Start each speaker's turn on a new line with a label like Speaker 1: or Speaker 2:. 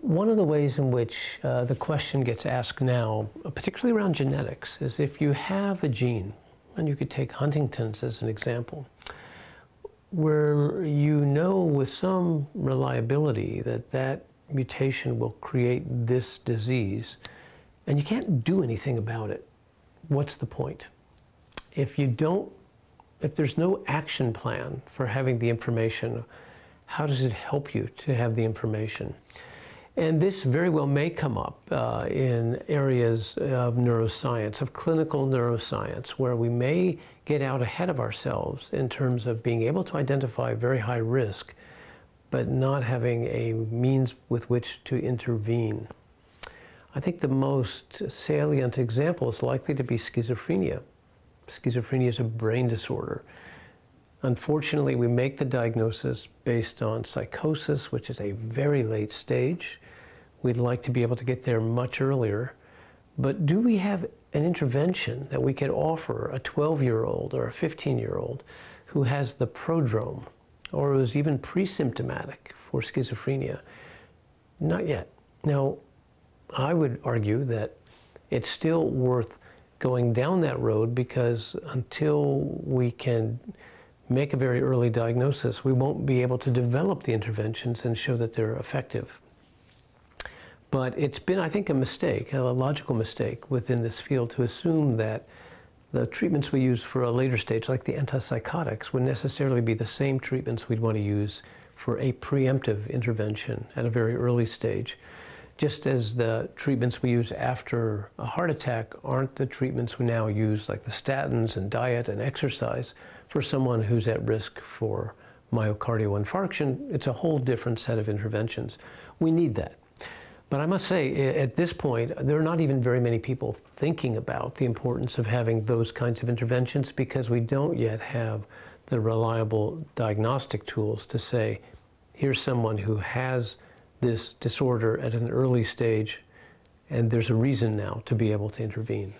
Speaker 1: One of the ways in which uh, the question gets asked now, particularly around genetics, is if you have a gene, and you could take Huntington's as an example, where you know with some reliability that that mutation will create this disease, and you can't do anything about it, what's the point? If you don't, if there's no action plan for having the information, how does it help you to have the information? And this very well may come up uh, in areas of neuroscience, of clinical neuroscience, where we may get out ahead of ourselves in terms of being able to identify very high risk, but not having a means with which to intervene. I think the most salient example is likely to be schizophrenia. Schizophrenia is a brain disorder. Unfortunately, we make the diagnosis based on psychosis, which is a very late stage. We'd like to be able to get there much earlier. But do we have an intervention that we could offer a 12 year old or a 15 year old who has the prodrome or is even presymptomatic for schizophrenia? Not yet. Now, I would argue that it's still worth going down that road because until we can make a very early diagnosis, we won't be able to develop the interventions and show that they're effective. But it's been, I think, a mistake, a logical mistake within this field to assume that the treatments we use for a later stage, like the antipsychotics, would necessarily be the same treatments we'd want to use for a preemptive intervention at a very early stage just as the treatments we use after a heart attack aren't the treatments we now use, like the statins and diet and exercise, for someone who's at risk for myocardial infarction, it's a whole different set of interventions. We need that. But I must say, at this point, there are not even very many people thinking about the importance of having those kinds of interventions because we don't yet have the reliable diagnostic tools to say, here's someone who has this disorder at an early stage, and there's a reason now to be able to intervene.